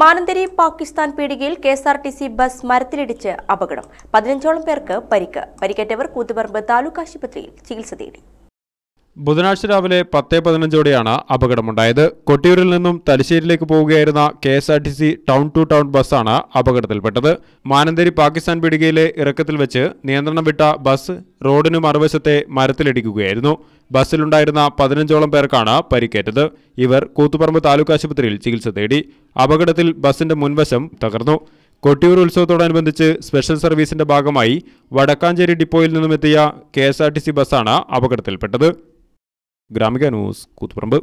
മാനന്തരി പാകിസ്ഥാൻ പീടികയിൽ K S R T C bus മരത്തിലിടിച്ച് അപകടം പതിനഞ്ചോളം പേർക്ക് പരിക്ക് പരിക്കേറ്റവർ കൂത്തുപറമ്പ് താലൂക്ക് ആശുപത്രിയിൽ ചികിത്സ തേടി ബുധനാഴ്ച രാവിലെ പത്ത് പതിനഞ്ചോടെയാണ് അപകടമുണ്ടായത് കൊട്ടിയൂരിൽ നിന്നും തലശ്ശേരിയിലേക്ക് പോവുകയായിരുന്ന K S R T C town to town ബസ്സാണ് അപകടത്തിൽപ്പെട്ടത് മാനന്തേരി പാകിസ്ഥാൻ പീടികയിലെ ഇറക്കത്തിൽ വെച്ച് നിയന്ത്രണം വിട്ട ബസ് റോഡിനു മറുവശത്തെ മരത്തിലിടിക്കുകയായിരുന്നു ബസ്സിലുണ്ടായിരുന്ന പതിനഞ്ചോളം പേർക്കാണ് പരിക്കേറ്റത് ഇവർ കൂത്തുപറമ്പ് താലൂക്ക് ആശുപത്രിയിൽ ചികിത്സ തേടി അപകടത്തിൽ ബസ്സിന്റെ മുൻവശം തകർന്നു കൊട്ടിയൂർ ഉത്സവത്തോടനുബന്ധിച്ച് സ്പെഷ്യൽ സർവീസിന്റെ ഭാഗമായി വടക്കാഞ്ചേരി ഡിപ്പോയിൽ നിന്നുമെത്തിയ K S R T C ബസ്സാണ് അപകടത്തിൽപ്പെട്ടത് ഗ്രാമിക ന്യൂസ് കൂത്തുപറമ്പ്